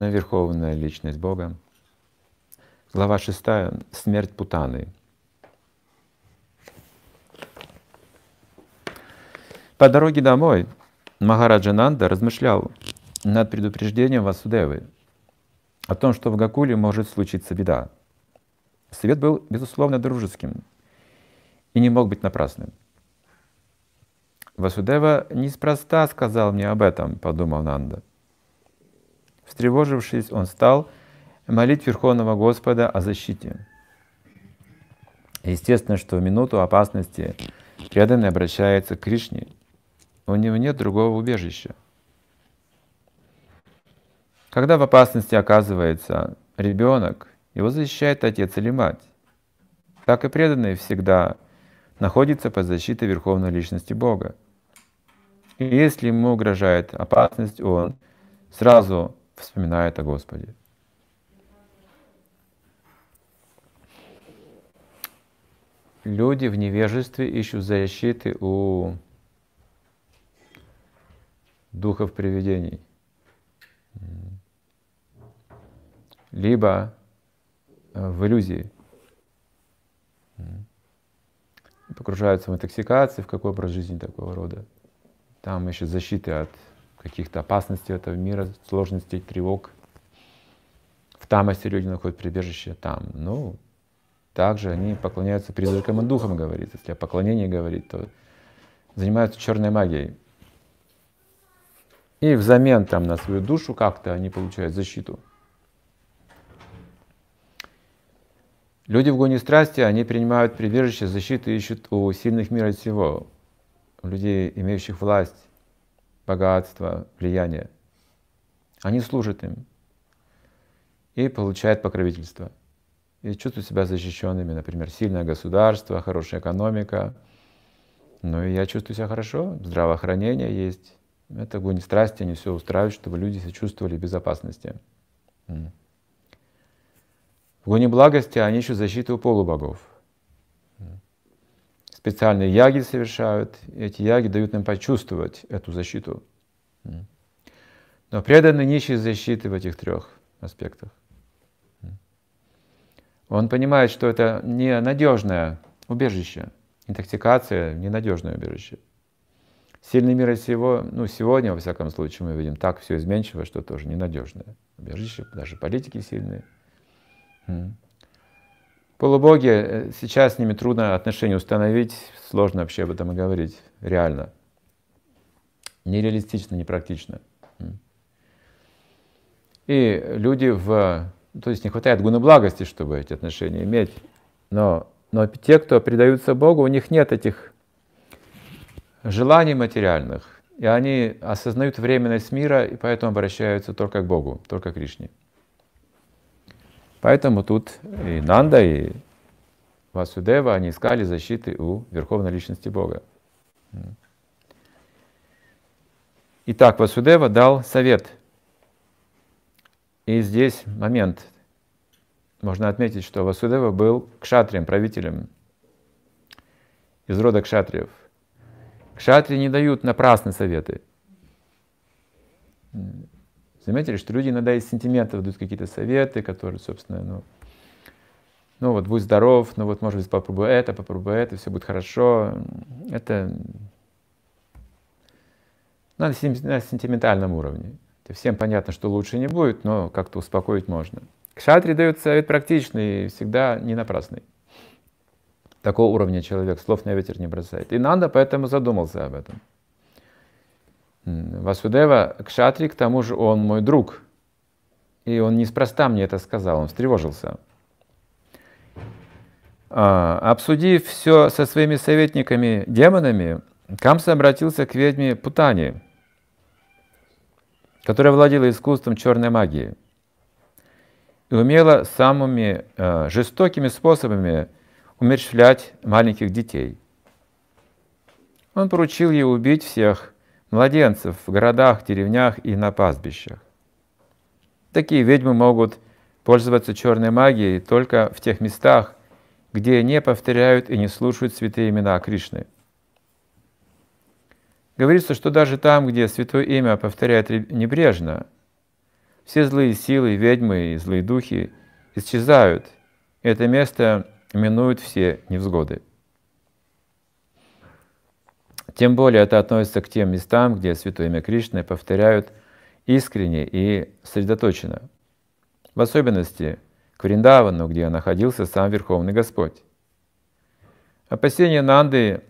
но верховная личность Бога. Глава 6. Смерть Путаны. По дороге домой Махараджа Нанда размышлял над предупреждением Васудевы о том, что в Гакуле может случиться беда. Совет был, безусловно, дружеским и не мог быть напрасным. Васудева неспроста сказал мне об этом, подумал Нанда. Встревожившись, он стал молить Верховного Господа о защите. Естественно, что в минуту опасности преданный обращается к Кришне. У него нет другого убежища. Когда в опасности оказывается ребенок, его защищает отец или мать. Так и преданный всегда находится под защитой Верховной Личности Бога. И если ему угрожает опасность, он сразу вспоминает о Господе. Люди в невежестве ищут защиты у духов привидений. Либо э, в иллюзии. Погружаются в интоксикации, в какой образ жизни такого рода. Там ищут защиты от каких-то опасностей этого мира, сложностей, тревог. В тамасе люди находят прибежище там. Ну, также они поклоняются призракам и духам, говорит. Если о поклонении говорить, то занимаются черной магией. И взамен там на свою душу как-то они получают защиту. Люди в гоне страсти, они принимают прибежище, защиты ищут у сильных мира всего, у людей, имеющих власть, богатство, влияние. Они служат им и получают покровительство. И чувствуют себя защищенными, например, сильное государство, хорошая экономика. Ну и я чувствую себя хорошо, здравоохранение есть. Это огонь страсти, они все устраивают, чтобы люди себя чувствовали в безопасности. В гоне благости они еще защита у полубогов специальные яги совершают, эти яги дают нам почувствовать эту защиту. Но преданный не ищет защиты в этих трех аспектах. Он понимает, что это ненадежное убежище. Интоксикация – ненадежное убежище. Сильный мир сего, ну сегодня, во всяком случае, мы видим так все изменчиво, что тоже ненадежное убежище, даже политики сильные. Полубоги, э, сейчас с ними трудно отношения установить, сложно вообще об этом говорить, реально. Нереалистично, непрактично. И люди в... То есть не хватает гуна благости, чтобы эти отношения иметь. Но, но те, кто предаются Богу, у них нет этих желаний материальных. И они осознают временность мира, и поэтому обращаются только к Богу, только к Кришне. Поэтому тут и Нанда, и Васудева, они искали защиты у Верховной Личности Бога. Итак, Васудева дал совет. И здесь момент. Можно отметить, что Васудева был кшатрием, правителем из рода кшатриев. Кшатри не дают напрасные советы. Заметили, что люди иногда из сентиментов дают какие-то советы, которые, собственно, ну, ну вот будь здоров, ну вот, может быть, попробуй это, попробуй это, все будет хорошо. Это надо на сентиментальном уровне. Всем понятно, что лучше не будет, но как-то успокоить можно. Кшатри дает совет практичный, всегда не напрасный. Такого уровня человек слов на ветер не бросает. И Нанда поэтому задумался об этом. Васудева Кшатри, к тому же он мой друг. И он неспроста мне это сказал, он встревожился. А, обсудив все со своими советниками-демонами, Камса обратился к ведьме Путани, которая владела искусством черной магии и умела самыми а, жестокими способами умерщвлять маленьких детей. Он поручил ей убить всех – младенцев в городах, деревнях и на пастбищах. Такие ведьмы могут пользоваться черной магией только в тех местах, где не повторяют и не слушают святые имена Кришны. Говорится, что даже там, где святое имя повторяет небрежно, все злые силы, ведьмы и злые духи исчезают, и это место минует все невзгоды. Тем более это относится к тем местам, где Святое Имя Кришны повторяют искренне и сосредоточенно. В особенности к Вриндавану, где находился сам Верховный Господь. Опасения Нанды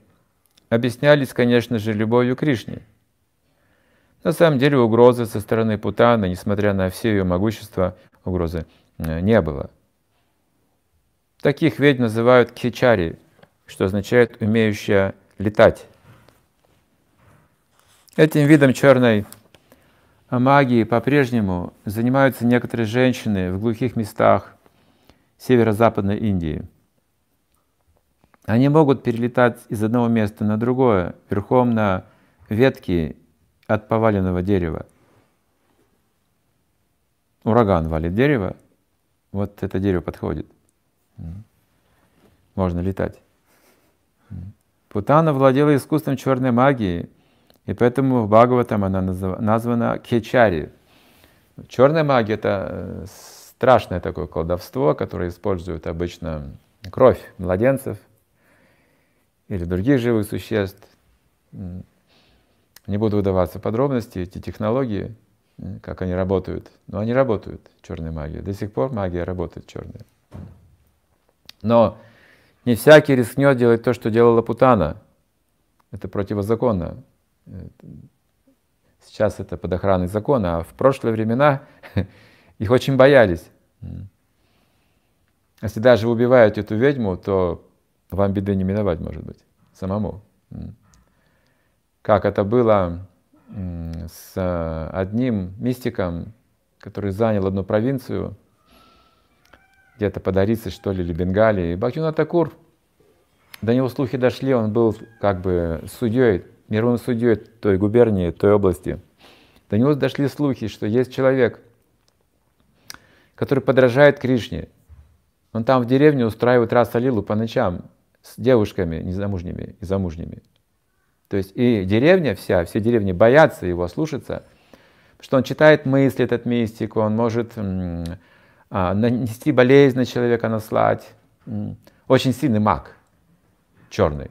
объяснялись, конечно же, любовью Кришне. На самом деле угрозы со стороны Путаны, несмотря на все ее могущество, угрозы э, не было. Таких ведь называют кхичари, что означает «умеющая летать». Этим видом черной магии по-прежнему занимаются некоторые женщины в глухих местах северо-западной Индии. Они могут перелетать из одного места на другое, верхом на ветке от поваленного дерева. Ураган валит дерево, вот это дерево подходит. Можно летать. Путана владела искусством черной магии – и поэтому в Бхагаватам она названа кечари. Черная магия — это э, страшное такое колдовство, которое используют обычно кровь младенцев или других живых существ. Не буду выдаваться в подробности, эти технологии, как они работают. Но они работают, черная магия. До сих пор магия работает черная. Но не всякий рискнет делать то, что делала Путана. Это противозаконно. Э, сейчас это под охраной закона, а в прошлые времена их очень боялись. Если даже убивают эту ведьму, то вам беды не миновать, может быть, самому. Как это было с э, одним мистиком, который занял одну провинцию, где-то под Арицей, что ли, или Бенгалии. Бхактивинат Такур, до него слухи дошли, он был как бы судьей мировым судьей той губернии, той области. До него дошли слухи, что есть человек, который подражает Кришне. Он там в деревне устраивает расалилу по ночам с девушками незамужними и замужними. То есть и деревня вся, все деревни боятся его слушаться, что он читает мысли этот мистик, он может а, нанести болезнь на человека, наслать. Очень сильный маг, черный.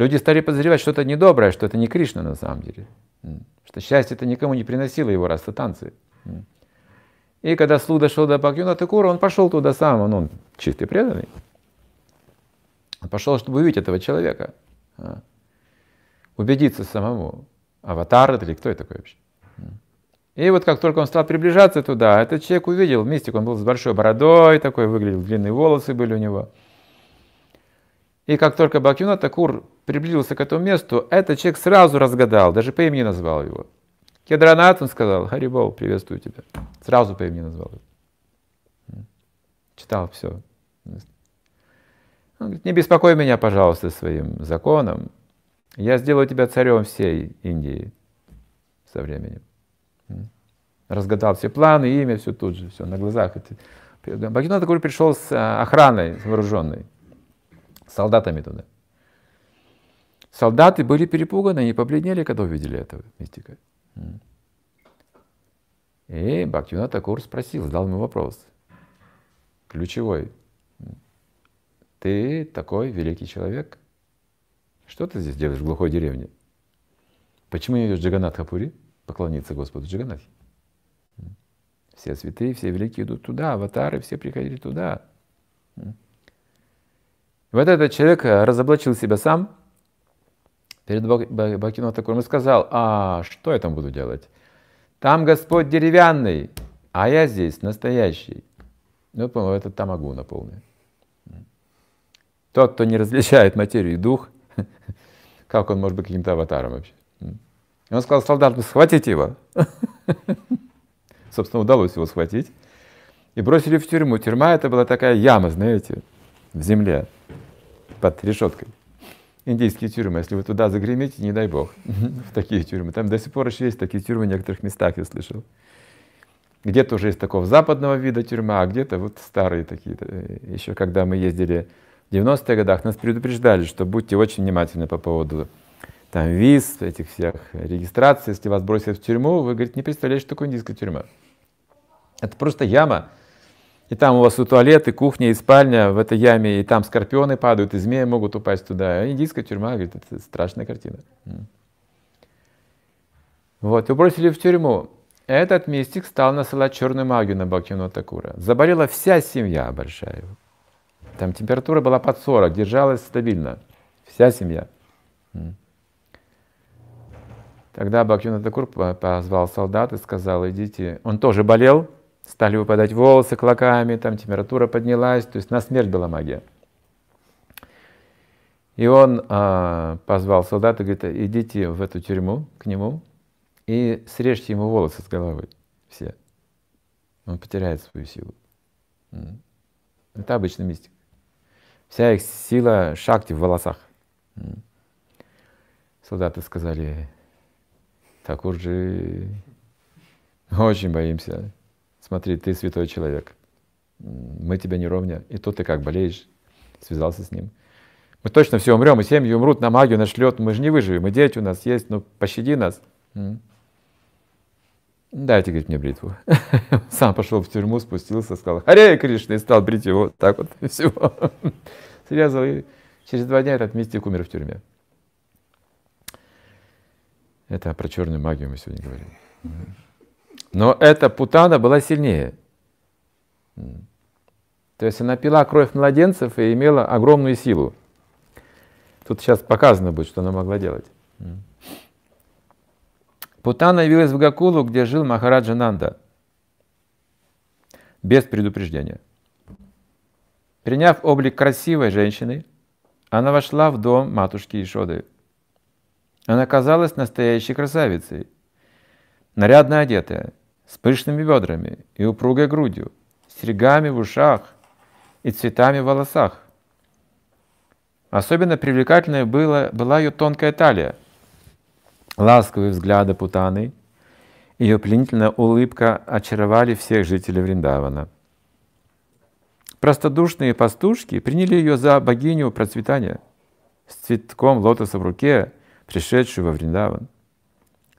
Люди стали подозревать, что это недоброе, что это не Кришна на самом деле. Что счастье это никому не приносило его раз танцы. И когда слух дошел до Пакьюна Такура, он пошел туда сам, он, он чистый преданный. Он пошел, чтобы увидеть этого человека. А, убедиться самому, аватар это или кто это такой вообще. И вот как только он стал приближаться туда, этот человек увидел мистик, он был с большой бородой, такой выглядел, длинные волосы были у него. И как только Бакюна Такур приблизился к этому месту, этот человек сразу разгадал, даже по имени назвал его. Кедранат, он сказал, Харибол, приветствую тебя. Сразу по имени назвал его. Читал все. Он говорит, не беспокой меня, пожалуйста, своим законом. Я сделаю тебя царем всей Индии со временем. Разгадал все планы, имя, все тут же, все на глазах. такой пришел с э, охраной вооруженной, с солдатами туда. Солдаты были перепуганы, они побледнели, когда увидели этого мистика. И Бхактина Такур спросил, задал ему вопрос. Ключевой. Ты такой великий человек. Что ты здесь делаешь в глухой деревне? Почему не идешь Джаганат Хапури поклониться Господу Джаганатхи? Все святые, все великие идут туда, аватары все приходили туда. Вот этот человек э, разоблачил себя сам – Перед Бакином Атакуром и сказал, а что я там буду делать? Там Господь деревянный, а я здесь настоящий. Ну, по-моему, это тамагуна полная. Тот, кто не различает материю и дух, как он может быть каким-то аватаром вообще? И он сказал солдатам, схватите его. Собственно, удалось его схватить. И бросили в тюрьму. Тюрьма это была такая яма, знаете, в земле, под решеткой индийские тюрьмы. Если вы туда загремите, не дай бог, в такие тюрьмы. Там до сих пор еще есть такие тюрьмы в некоторых местах, я слышал. Где-то уже есть такого западного вида тюрьма, а где-то вот старые такие. Э, еще когда мы ездили в 90-х годах, нас предупреждали, что будьте очень внимательны по поводу там виз, этих всех регистраций. Если вас бросят в тюрьму, вы, говорит, не представляете, что такое индийская тюрьма. Это просто яма, и там у вас и туалет, и кухня, и спальня в этой яме, и там скорпионы падают, и змеи могут упасть туда. индийская тюрьма, говорит, это страшная картина. Вот, и бросили в тюрьму. Этот мистик стал насылать черную магию на Бхактивинода Такура. Заболела вся семья большая. Там температура была под 40, держалась стабильно. Вся семья. Тогда Бхактивинода Такур позвал солдат и сказал, идите. Он тоже болел, стали выпадать волосы клоками, там температура поднялась, то есть на смерть была магия. И он э, позвал солдата говорит, идите в эту тюрьму к нему и срежьте ему волосы с головы все. Он потеряет свою силу. Это обычный мистик. Вся их сила шакти в волосах. Солдаты сказали, так Такурджи, очень боимся смотри, ты святой человек, мы тебя не ровня, и тут ты как болеешь, связался с ним. Мы точно все умрем, и семьи умрут, на магию нашлет, мы же не выживем, и дети у нас есть, ну пощади нас. Дайте, говорит, мне бритву. Сам пошел в тюрьму, спустился, сказал, Харе Кришна, и стал брить его, вот так вот, и всего. Срезал, и через два дня этот мистик умер в тюрьме. Это про черную магию мы сегодня говорили. Но эта путана была сильнее. То есть она пила кровь младенцев и имела огромную силу. Тут сейчас показано будет, что она могла делать. Путана явилась в Гакулу, где жил Махараджа Нанда, без предупреждения. Приняв облик красивой женщины, она вошла в дом матушки Ишоды. Она казалась настоящей красавицей, нарядно одетая, с пышными бедрами и упругой грудью, с серьгами в ушах и цветами в волосах. Особенно привлекательной была, была ее тонкая талия, ласковые взгляды Путаны, ее пленительная улыбка очаровали всех жителей Вриндавана. Простодушные пастушки приняли ее за богиню процветания с цветком лотоса в руке, пришедшую во Вриндаван.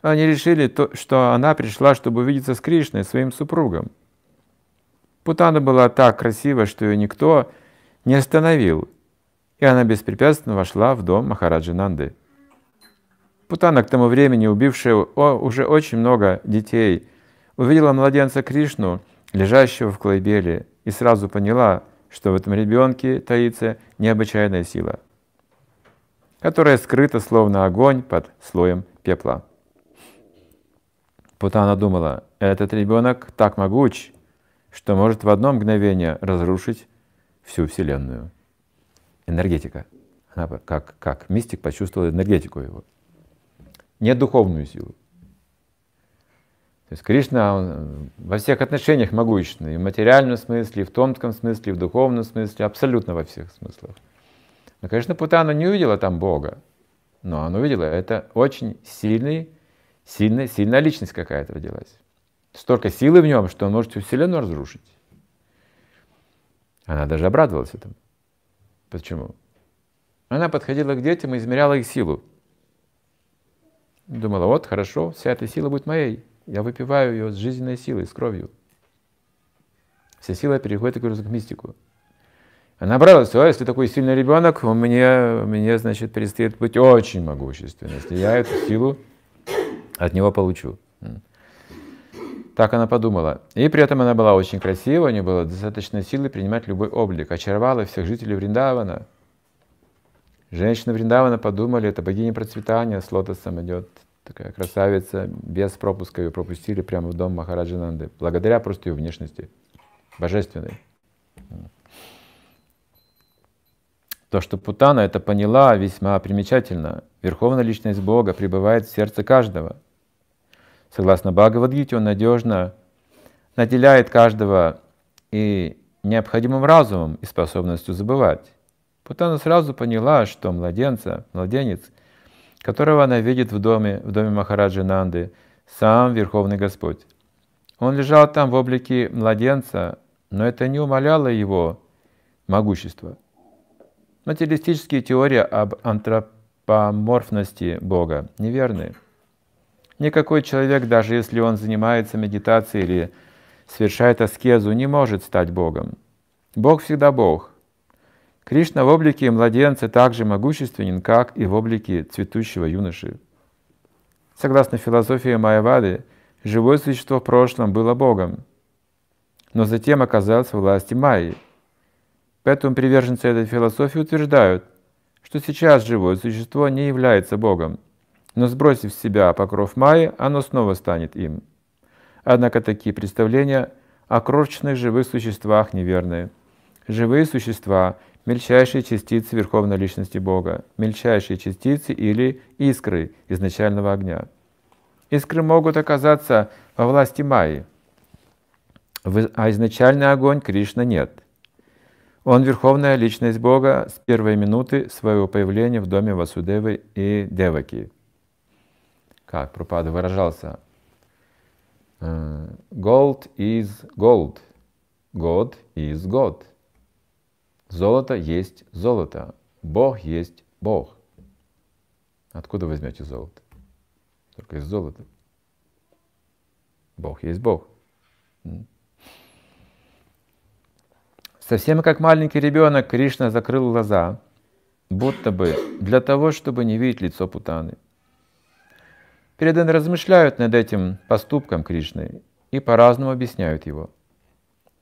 Они решили, то, что она пришла, чтобы увидеться с Кришной, своим супругом. Путана была так красива, что ее никто не остановил, и она беспрепятственно вошла в дом Махараджи Нанды. Путана, к тому времени убившая уже очень много детей, увидела младенца Кришну, лежащего в колыбели, и сразу поняла, что в этом ребенке таится необычайная сила, которая скрыта словно огонь под слоем пепла. Пута думала, этот ребенок так могуч, что может в одно мгновение разрушить всю Вселенную. Энергетика. Она как, как мистик почувствовала энергетику его. Не духовную силу. То есть Кришна он э, во всех отношениях могущественный, в материальном смысле, в тонком смысле, в духовном смысле, абсолютно во всех смыслах. Но, конечно, Путана не увидела там Бога, но она увидела, это очень сильный Сильная, сильная личность какая-то родилась. Столько силы в нем, что он может всю вселенную разрушить. Она даже обрадовалась этому. Почему? Она подходила к детям и измеряла их силу. Думала, вот, хорошо, вся эта сила будет моей. Я выпиваю ее с жизненной силой, с кровью. Вся сила переходит, я говорю, к мистику. Она обрадовалась, а если такой сильный ребенок, он меня, у меня, значит, предстоит быть очень могущественным. Если я эту силу от него получу. Так она подумала. И при этом она была очень красива, у нее было достаточно силы принимать любой облик. Очаровала всех жителей Вриндавана. Женщины Вриндавана подумали, это богиня процветания с лотосом идет. Такая красавица, без пропуска ее пропустили прямо в дом Махараджинанды. Благодаря просто ее внешности. Божественной. То, что Путана это поняла, весьма примечательно. Верховная личность Бога пребывает в сердце каждого – Согласно Бхагавадгите, он надежно наделяет каждого и необходимым разумом и способностью забывать. Путана сразу поняла, что младенца, младенец, которого она видит в доме, в доме Махараджи Нанды, сам Верховный Господь. Он лежал там в облике младенца, но это не умаляло его могущества. Материалистические теории об антропоморфности Бога неверны. Никакой человек, даже если он занимается медитацией или совершает аскезу, не может стать Богом. Бог всегда Бог. Кришна в облике младенца также могущественен, как и в облике цветущего юноши. Согласно философии Майавады, живое существо в прошлом было Богом, но затем оказалось в власти Майи. Поэтому приверженцы этой философии утверждают, что сейчас живое существо не является Богом – но сбросив с себя покров Майи, оно снова станет им. Однако такие представления о крошечных живых существах неверные. Живые существа – мельчайшие частицы Верховной Личности Бога, мельчайшие частицы или искры изначального огня. Искры могут оказаться во власти Майи, а изначальный огонь Кришна нет. Он – Верховная Личность Бога с первой минуты своего появления в доме Васудевы и Деваки как Пропада выражался, э, Gold is gold. God is God. Золото есть золото. Бог есть Бог. Откуда возьмете золото? Только из золота. Бог есть Бог. Совсем как маленький ребенок, Кришна закрыл глаза, будто бы для того, чтобы не видеть лицо Путаны. Преданные размышляют над этим поступком Кришны и по-разному объясняют его.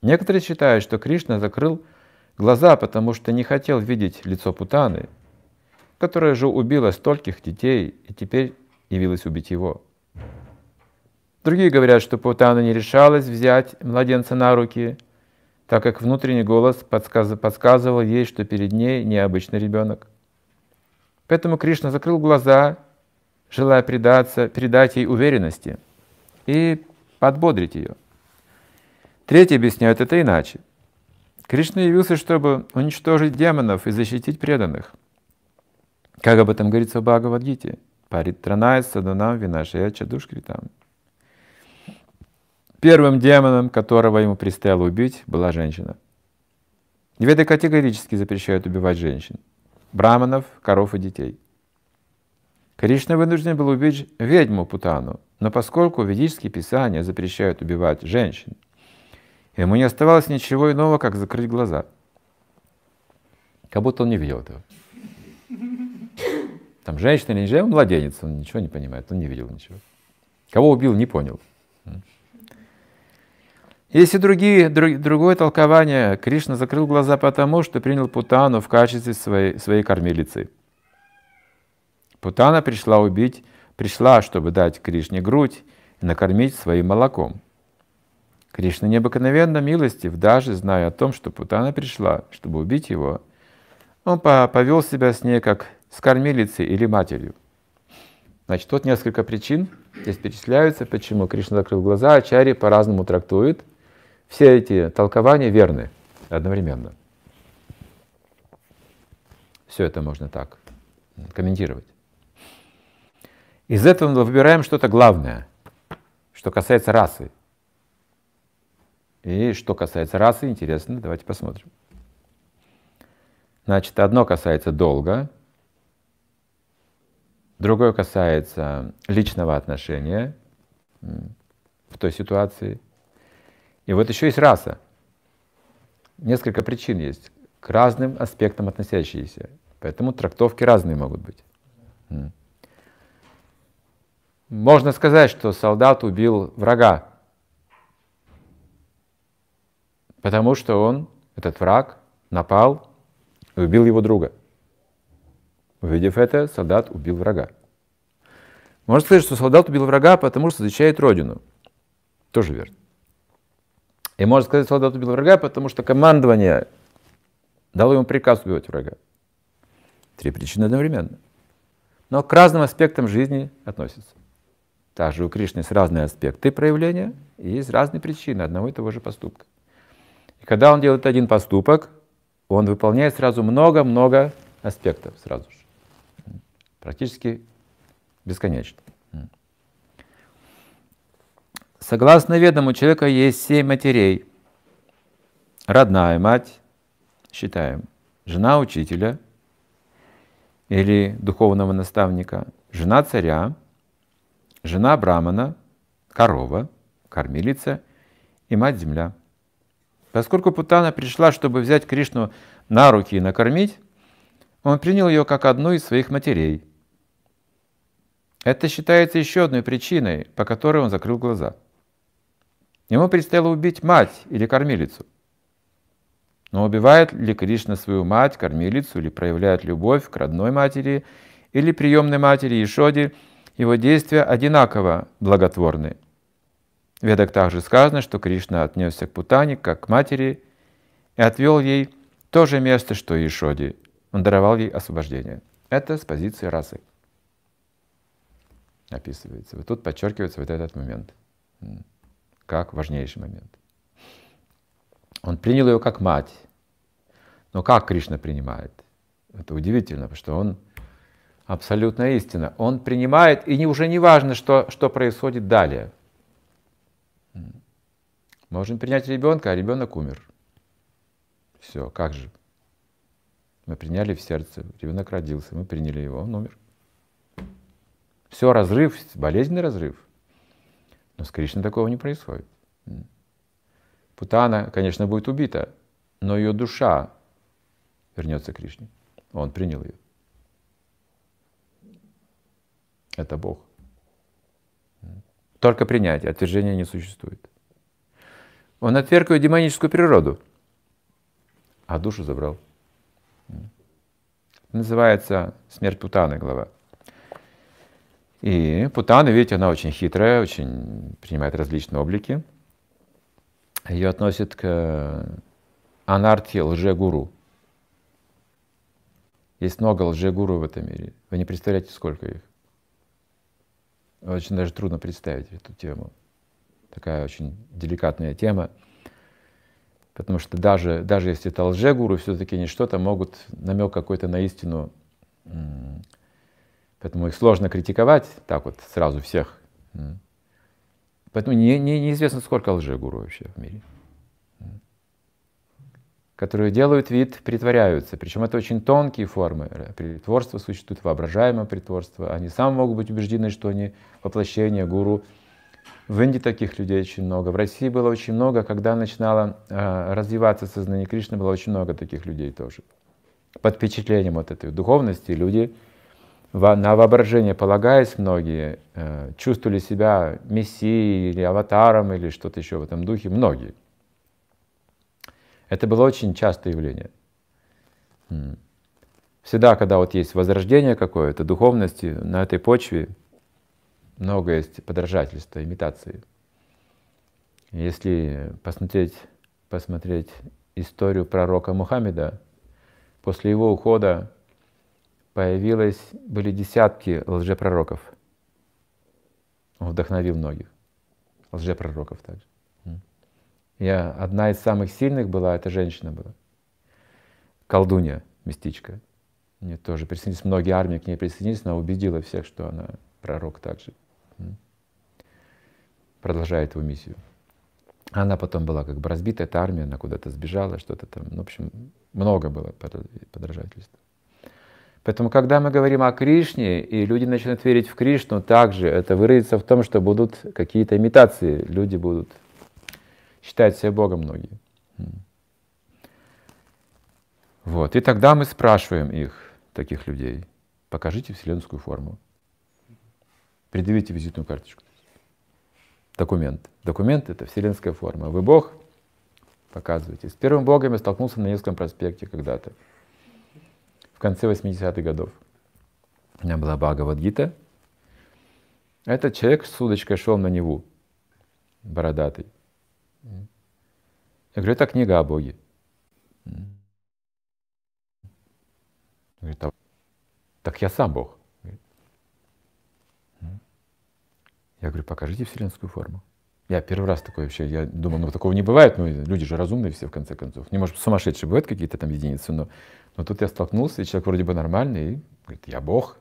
Некоторые считают, что Кришна закрыл глаза, потому что не хотел видеть лицо Путаны, которая же убила стольких детей и теперь явилась убить его. Другие говорят, что Путана не решалась взять младенца на руки, так как внутренний голос подсказывал ей, что перед ней необычный ребенок. Поэтому Кришна закрыл глаза желая предаться, передать ей уверенности и подбодрить ее. Третий объясняет это иначе. Кришна явился, чтобы уничтожить демонов и защитить преданных. Как об этом говорится в Бхагавадгите? Паритранай садунам винашея чадушкритам. Первым демоном, которого ему предстояло убить, была женщина. Веды категорически запрещают убивать женщин, браманов, коров и детей – Кришна вынужден был убить ведьму Путану, но поскольку ведические писания запрещают убивать женщин, ему не оставалось ничего иного, как закрыть глаза. Как будто он не видел этого. Там женщина или не женщина, он младенец, он ничего не понимает, он не видел ничего. Кого убил, не понял. Есть и другие, друг, другое толкование. Кришна закрыл глаза потому, что принял Путану в качестве своей, своей кормилицы – Путана пришла убить, пришла, чтобы дать Кришне грудь и накормить своим молоком. Кришна необыкновенно милостив, даже зная о том, что Путана пришла, чтобы убить его. Он повел себя с ней как с кормилицей или матерью. Значит, тут несколько причин здесь перечисляются, почему Кришна закрыл глаза, а Чари по-разному трактует. Все эти толкования верны одновременно. Все это можно так комментировать. Из этого мы выбираем что-то главное, что касается расы. И что касается расы, интересно, давайте посмотрим. Значит, одно касается долга, другое касается личного отношения в той ситуации. И вот еще есть раса. Несколько причин есть к разным аспектам относящиеся. Поэтому трактовки разные могут быть. Можно сказать, что солдат убил врага, потому что он, этот враг, напал и убил его друга. Увидев это, солдат убил врага. Можно сказать, что солдат убил врага, потому что защищает родину. Тоже верно. И можно сказать, что солдат убил врага, потому что командование дало ему приказ убивать врага. Три причины одновременно. Но к разным аспектам жизни относятся. Также у Кришны есть разные аспекты проявления, и есть разные причины одного и того же поступка. И когда он делает один поступок, он выполняет сразу много-много аспектов сразу же. Практически бесконечно. Согласно ведам, у человека есть семь матерей. Родная мать, считаем, жена учителя или духовного наставника, жена царя — жена Брамана, корова, кормилица и мать-земля. Поскольку Путана пришла, чтобы взять Кришну на руки и накормить, он принял ее как одну из своих матерей. Это считается еще одной причиной, по которой он закрыл глаза. Ему предстояло убить мать или кормилицу. Но убивает ли Кришна свою мать, кормилицу, или проявляет любовь к родной матери, или приемной матери Ишоде – его действия одинаково благотворны. В Ведах также сказано, что Кришна отнесся к Путане как к матери и отвел ей то же место, что и Ишоди. Он даровал ей освобождение. Это с позиции расы описывается. Вот тут подчеркивается вот этот момент, как важнейший момент. Он принял ее как мать. Но как Кришна принимает? Это удивительно, потому что он абсолютная истина. Он принимает, и не, уже не важно, что, что происходит далее. Можем принять ребенка, а ребенок умер. Все, как же? Мы приняли в сердце, ребенок родился, мы приняли его, он умер. Все, разрыв, болезненный разрыв. Но с Кришной такого не происходит. Путана, конечно, будет убита, но ее душа вернется к Кришне. Он принял ее. это Бог. Только принятие, отвержение не существует. Он отверг ее демоническую природу, а душу забрал. Это называется смерть Путаны глава. И Путана, видите, она очень хитрая, очень принимает различные облики. Ее относят к анархии лжегуру. Есть много лжегуру в этом мире. Вы не представляете, сколько их. Очень даже трудно представить эту тему. Такая очень деликатная тема. Потому что даже, даже если это лжегуру, все-таки они что-то могут, намек какой-то на истину. Поэтому их сложно критиковать так вот сразу всех. Поэтому не, не, неизвестно, сколько лжегуру вообще в мире которые делают вид, притворяются. Причем это очень тонкие формы. притворства, существуют воображаемое притворство. Они сами могут быть убеждены, что они воплощение гуру. В Индии таких людей очень много. В России было очень много, когда начинало э, развиваться сознание Кришны, было очень много таких людей тоже. Под впечатлением вот этой духовности люди во, на воображение полагаясь многие, э, чувствовали себя мессией или аватаром или что-то еще в этом духе, многие. Это было очень частое явление. Всегда, когда вот есть возрождение какое-то, духовности, на этой почве много есть подражательства, имитации. Если посмотреть, посмотреть историю пророка Мухаммеда, после его ухода появилось, были десятки лжепророков. Он вдохновил многих лжепророков также. Я одна из самых сильных была, эта женщина была. Колдунья, мистичка Мне тоже присоединились, многие армии к ней присоединились, она убедила всех, что она пророк также. Продолжает его миссию. Она потом была как бы разбита, эта армия, она куда-то сбежала, что-то там. Ну, в общем, много было подражательств. Поэтому, когда мы говорим о Кришне, и люди начинают верить в Кришну, также это выразится в том, что будут какие-то имитации, люди будут считают себя Богом многие. Вот. И тогда мы спрашиваем их, таких людей, покажите вселенскую форму, предъявите визитную карточку. Документ. Документ — это вселенская форма. Вы Бог? Показывайте. С первым Богом я столкнулся на Невском проспекте когда-то, в конце 80-х годов. У меня была Бхагавадгита. Этот человек с удочкой шел на Неву, бородатый. Я говорю, это книга о Боге. Говорит, «А так я сам Бог. Я говорю, покажите вселенскую форму. Я первый раз такое вообще, я думал, ну такого не бывает, но ну, люди же разумные все в конце концов. Не может сумасшедшие бывают какие-то там единицы, но, но тут я столкнулся, и человек вроде бы нормальный, и говорит, я Бог.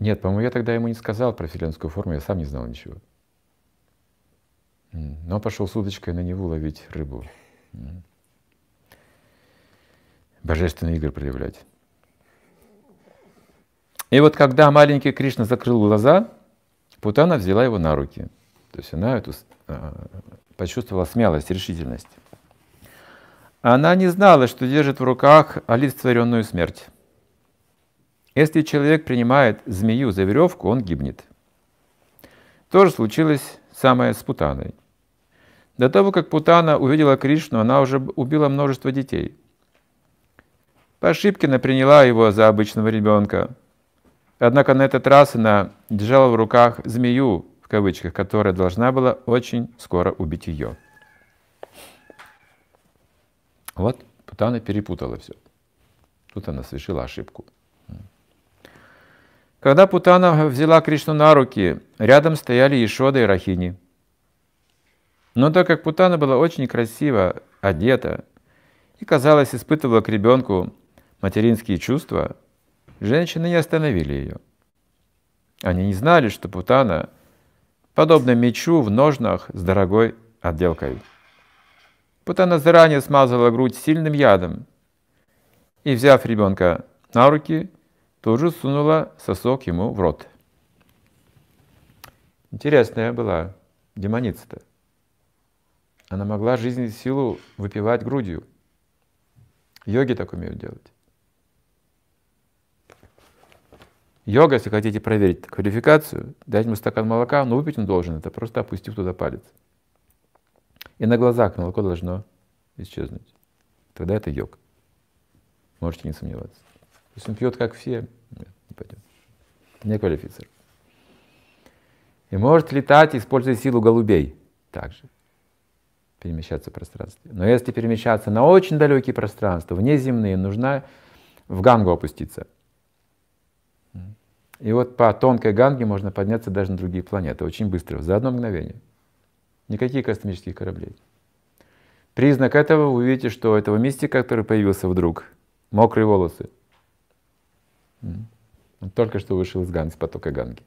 Нет, по-моему, я тогда ему не сказал про вселенскую форму, я сам не знал ничего. Но ну, а пошел с удочкой на него ловить рыбу. Божественные игры проявлять. И вот когда маленький Кришна закрыл глаза, Путана взяла его на руки. То есть она эту, а, почувствовала смелость, решительность. Она не знала, что держит в руках олицетворенную смерть. Если человек принимает змею за веревку, он гибнет. То же случилось самое с Путаной. До того, как Путана увидела Кришну, она уже убила множество детей. По ошибке она приняла его за обычного ребенка. Однако на этот раз она держала в руках «змею», в кавычках, которая должна была очень скоро убить ее. Вот Путана перепутала все. Тут она совершила ошибку. Когда Путана взяла Кришну на руки, рядом стояли Ишода и Рахини. Но так как Путана была очень красиво одета и, казалось, испытывала к ребенку материнские чувства, женщины не остановили ее. Они не знали, что Путана подобно мечу в ножнах с дорогой отделкой. Путана заранее смазала грудь сильным ядом и, взяв ребенка на руки, тоже сунула сосок ему в рот. Интересная была демоница-то. Она могла жизнь и силу выпивать грудью. Йоги так умеют делать. Йога, если хотите проверить квалификацию, дать ему стакан молока, но выпить он должен, это просто опустив туда палец. И на глазах молоко должно исчезнуть. Тогда это йог. Можете не сомневаться. Если он пьет, как все, нет, не пойдет. Не квалифицирован. И может летать, используя силу голубей также. Перемещаться в пространстве. Но если перемещаться на очень далекие пространства, внеземные, нужна в гангу опуститься. И вот по тонкой ганге можно подняться даже на другие планеты, очень быстро, за одно мгновение. Никаких космических кораблей. Признак этого вы увидите, что этого мистика, который появился вдруг, мокрые волосы – только что вышел из Ганги, с потока Ганги.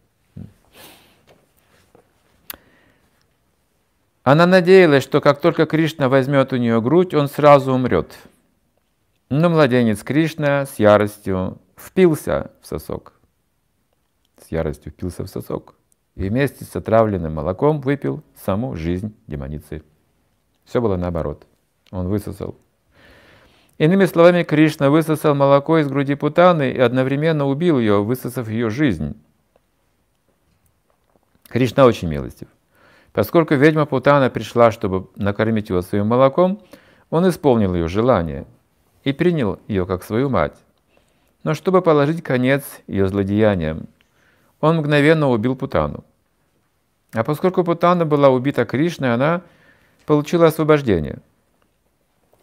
Она надеялась, что как только Кришна возьмет у нее грудь, он сразу умрет. Но младенец Кришна с яростью впился в сосок. С яростью впился в сосок. И вместе с отравленным молоком выпил саму жизнь демоницы. Все было наоборот. Он высосал Иными словами, Кришна высосал молоко из груди Путаны и одновременно убил ее, высосав ее жизнь. Кришна очень милостив. Поскольку ведьма Путана пришла, чтобы накормить его своим молоком, он исполнил ее желание и принял ее как свою мать. Но чтобы положить конец ее злодеяниям, он мгновенно убил Путану. А поскольку Путана была убита Кришной, она получила освобождение –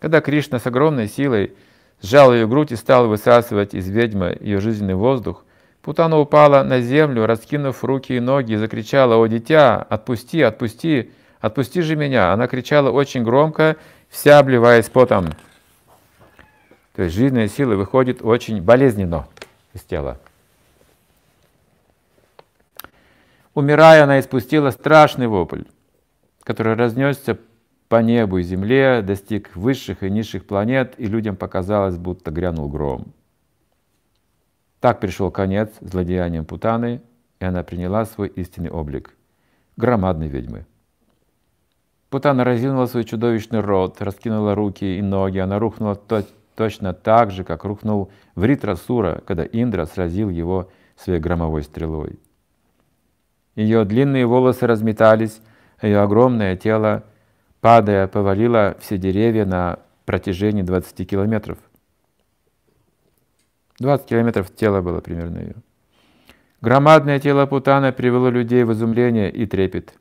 когда Кришна с огромной силой сжал ее грудь и стал высасывать из ведьмы ее жизненный воздух, Путана упала на землю, раскинув руки и ноги, и закричала «О, дитя, отпусти, отпусти, отпусти же меня!» Она кричала очень громко, вся обливаясь потом. То есть жизненная сила выходит очень болезненно из тела. Умирая, она испустила страшный вопль, который разнесся по небу и земле, достиг высших и низших планет, и людям показалось, будто грянул гром. Так пришел конец злодеяниям Путаны, и она приняла свой истинный облик – громадной ведьмы. Путана разинула свой чудовищный рот, раскинула руки и ноги, она рухнула то точно так же, как рухнул Вритрасура, когда Индра сразил его своей громовой стрелой. Ее длинные волосы разметались, а ее огромное тело – падая, повалила все деревья на протяжении 20 километров. 20 километров тела было примерно ее. Громадное тело Путана привело людей в изумление и трепет.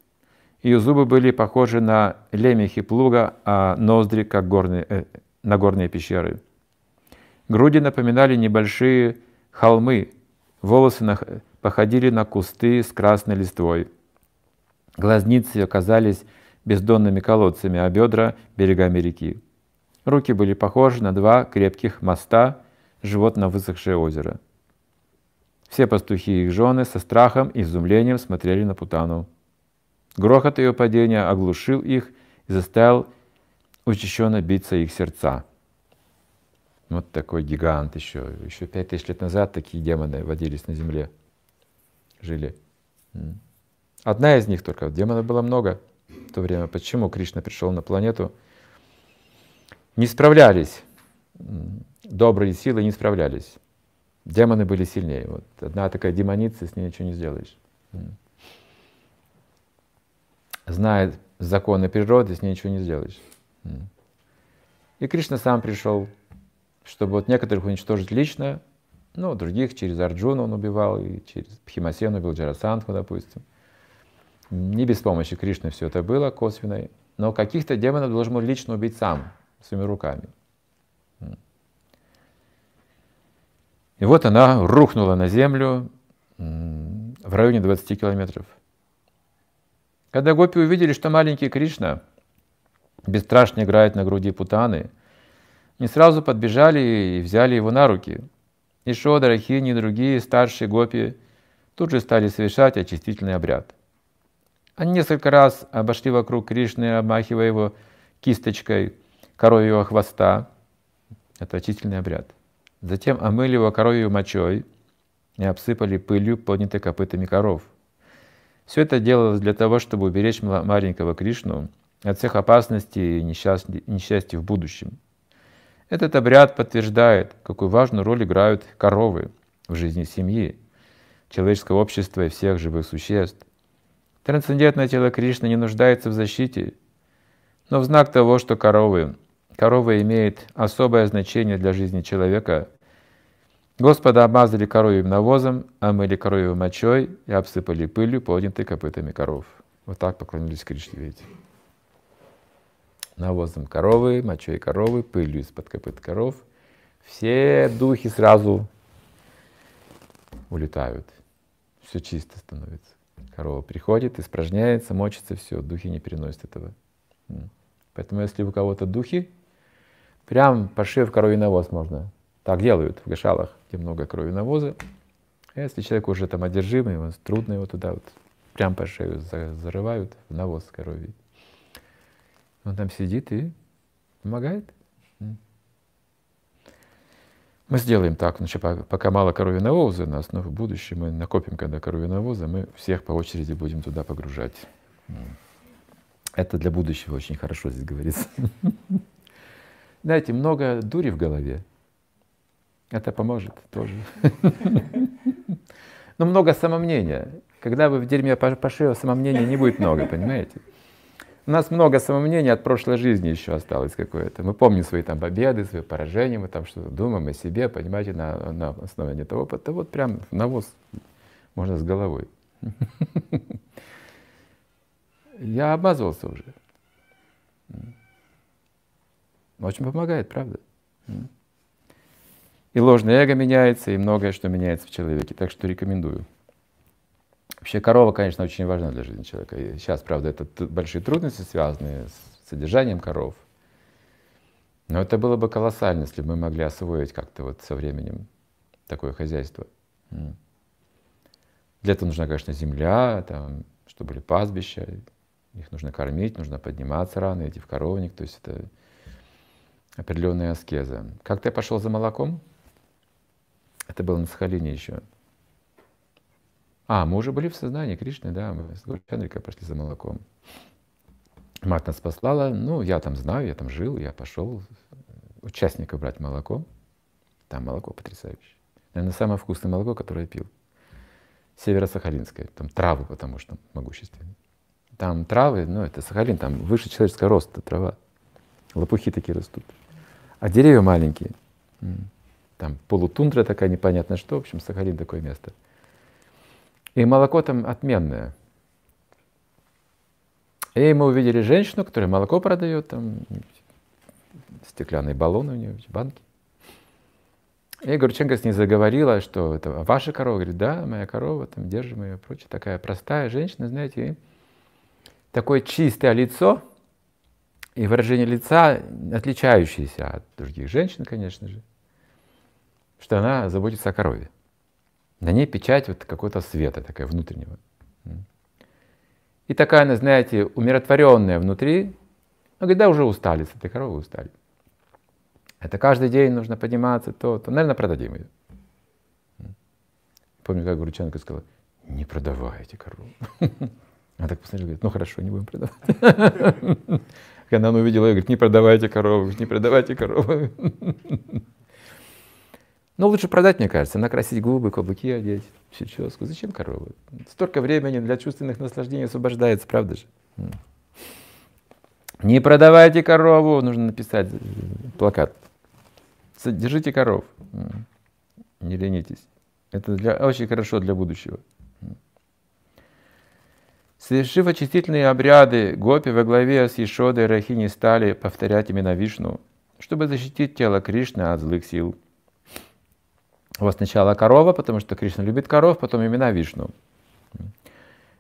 Ее зубы были похожи на лемехи плуга, а ноздри — как горные, э, на горные пещеры. Груди напоминали небольшие холмы, волосы на, походили на кусты с красной листвой. Глазницы оказались бездонными колодцами, а бедра – берегами реки. Руки были похожи на два крепких моста, живот на высохшее озеро. Все пастухи и их жены со страхом и изумлением смотрели на Путану. Грохот ее падения оглушил их и заставил учащенно биться их сердца. Вот такой гигант еще. Еще пять тысяч лет назад такие демоны водились на земле, жили. Одна из них только, демонов было много – то время, почему Кришна пришел на планету, не справлялись, добрые силы не справлялись. Демоны были сильнее. Вот одна такая демоница, с ней ничего не сделаешь. Знает законы природы, с ней ничего не сделаешь. И Кришна сам пришел, чтобы вот некоторых уничтожить лично, ну, других через Арджуну он убивал, и через Пхимасену убил Джарасанху, допустим. Не без помощи Кришны все это было косвенной, но каких-то демонов должен был лично убить сам, своими руками. И вот она рухнула на землю в районе 20 километров. Когда гопи увидели, что маленький Кришна бесстрашно играет на груди Путаны, не сразу подбежали и взяли его на руки. И Шода, Рахини и другие старшие гопи тут же стали совершать очистительный обряд. Они несколько раз обошли вокруг Кришны, обмахивая его кисточкой коровьего хвоста. Это очистительный обряд. Затем омыли его коровью мочой и обсыпали пылью, поднятой копытами коров. Все это делалось для того, чтобы уберечь маленького Кришну от всех опасностей и несчастья в будущем. Этот обряд подтверждает, какую важную роль играют коровы в жизни семьи, человеческого общества и всех живых существ – Трансцендентное тело Кришны не нуждается в защите, но в знак того, что коровы, корова имеет особое значение для жизни человека, Господа обмазали коровьим навозом, омыли коровью мочой и обсыпали пылью, поднятой копытами коров. Вот так поклонились Кришне, видите. Навозом коровы, мочой коровы, пылью из-под копыт коров. Все духи сразу улетают. Все чисто становится. Корова приходит, испражняется, мочится, все, духи не переносят этого. Поэтому если у кого-то духи, прям по шее в коровий навоз можно. Так делают в гашалах, где много крови навоза. А если человек уже там одержимый, он, трудно его туда вот прям по шею зарывают в навоз коровий. Он там сидит и помогает. Мы сделаем так, значит, ну, пока мало коровьего у нас, но в будущем мы накопим, когда коровьего мы всех по очереди будем туда погружать. Это для будущего очень хорошо здесь говорится. Знаете, много дури в голове. Это поможет тоже. Но много самомнения. Когда вы в дерьме по а самомнения не будет много, понимаете? У нас много самомнений от прошлой жизни еще осталось какое-то. Мы помним свои там победы, свои поражения, мы там что-то думаем о себе, понимаете, на, на основании этого опыта. Вот прям навоз можно с головой. Я обмазывался уже. Очень помогает, правда? И ложное эго меняется, и многое, что меняется в человеке. Так что рекомендую. Вообще корова, конечно, очень важна для жизни человека. И сейчас, правда, это большие трудности, связанные с содержанием коров. Но это было бы колоссально, если бы мы могли освоить как-то вот со временем такое хозяйство. Для этого нужна, конечно, земля, там, чтобы были пастбища, их нужно кормить, нужно подниматься рано, идти в коровник, то есть это определенная аскеза. Как-то я пошел за молоком, это было на Сахалине еще, а, мы уже были в сознании Кришны, да, мы с Гурчандрика пошли за молоком. Мать нас послала, ну, я там знаю, я там жил, я пошел участника брать молоко. Там молоко потрясающее. Наверное, самое вкусное молоко, которое я пил. Северо-Сахалинское, там травы, потому что могущественные. Там травы, ну, это Сахалин, там выше человеческого роста трава. Лопухи такие растут. А деревья маленькие. Там полутундра такая непонятно что. В общем, Сахалин такое место. И молоко там отменное. И мы увидели женщину, которая молоко продает, там стеклянные баллоны у нее, банки. И Гурченко с ней заговорила, что это ваша корова. Говорит, да, моя корова, там держим ее, прочее. Такая простая женщина, знаете, и такое чистое лицо и выражение лица, отличающееся от других женщин, конечно же, что она заботится о корове. На ней печать вот какого-то света такая внутреннего. И такая она, знаете, умиротворенная внутри. Но когда уже устали с этой коровы, устали. Это каждый день нужно подниматься, то, то. Наверное, продадим ее. Помню, как Грученко сказала, не продавайте корову. Она так посмотрела, говорит, ну хорошо, не будем продавать. Когда она увидела, ее, говорит, не продавайте корову, не продавайте корову. Но ну, лучше продать, мне кажется, накрасить губы, каблуки одеть, щеческу. Зачем коровы? Столько времени для чувственных наслаждений освобождается, правда же? Не продавайте корову, нужно написать э, плакат. Держите коров. Не ленитесь. Это для, очень хорошо для будущего. Совершив очистительные обряды, гопи во главе с Ешодой и Рахини стали повторять имена Вишну, чтобы защитить тело Кришны от злых сил – вот сначала корова, потому что Кришна любит коров, потом имена Вишну.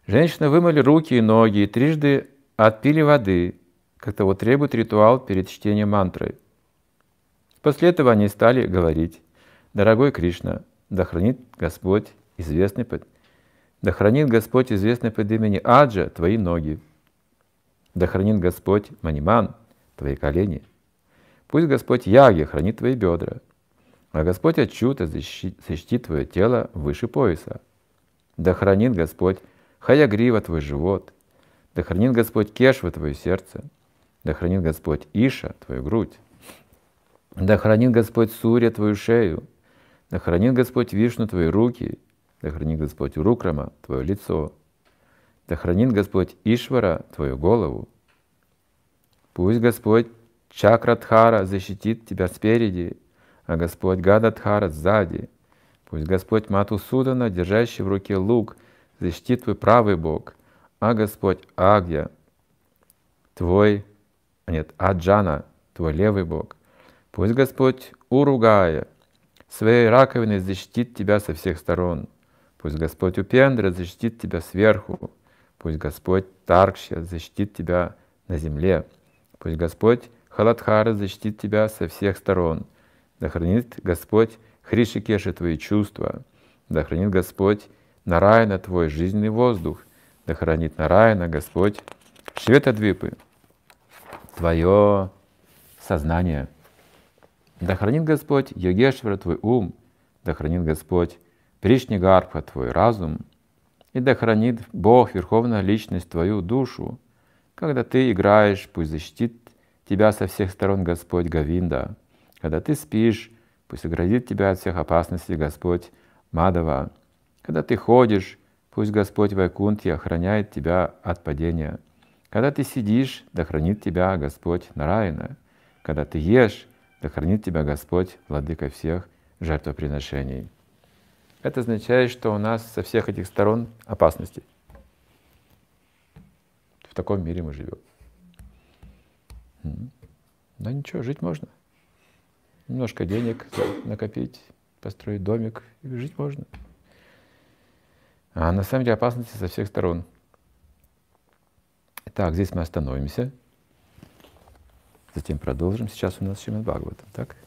Женщины вымыли руки и ноги и трижды отпили воды, как того требует ритуал перед чтением мантры. После этого они стали говорить «Дорогой Кришна, да хранит Господь известный под... Да хранит Господь известный под имени Аджа твои ноги. Да хранит Господь Маниман твои колени. Пусть Господь Яги хранит твои бедра а Господь от чуда сочтит твое тело выше пояса. Да хранит Господь хаягрива твой живот, да хранит Господь кешва твое сердце, да хранит Господь иша твою грудь, да хранит Господь суря твою шею, да хранит Господь вишну твои руки, да хранит Господь рукрама твое лицо, да хранит Господь Ишвара твою голову. Пусть Господь Чакратхара защитит тебя спереди а Господь Гададхара сзади. Пусть Господь Матусудана, держащий в руке лук, защитит твой правый бок, а Господь Агья, твой, нет, Аджана, твой левый бок. Пусть Господь Уругая своей раковиной защитит тебя со всех сторон. Пусть Господь Упендра защитит тебя сверху. Пусть Господь Таркша защитит тебя на земле. Пусть Господь Халадхара защитит тебя со всех сторон. Да хранит Господь Хришикеши твои чувства. Да хранит Господь Нараяна твой жизненный воздух. Да хранит Нараяна Господь Шветадвипы, твое сознание. Да хранит Господь Йогешвара твой ум. Да хранит Господь Пришнигарпха твой разум. И да хранит Бог, Верховная Личность, твою душу. Когда ты играешь, пусть защитит тебя со всех сторон Господь Гавинда. Когда ты спишь, пусть оградит тебя от всех опасностей Господь Мадава. Когда ты ходишь, пусть Господь Вайкунти охраняет тебя от падения. Когда ты сидишь, да хранит тебя Господь Нараина. Когда ты ешь, да хранит тебя Господь, Владыка всех жертвоприношений. Это означает, что у нас со всех этих сторон опасности. В таком мире мы живем. Да ничего, жить можно немножко денег накопить, построить домик, и жить можно. А на самом деле опасности со всех сторон. Так, здесь мы остановимся. Затем продолжим. Сейчас у нас Шимад Бхагаватам, так?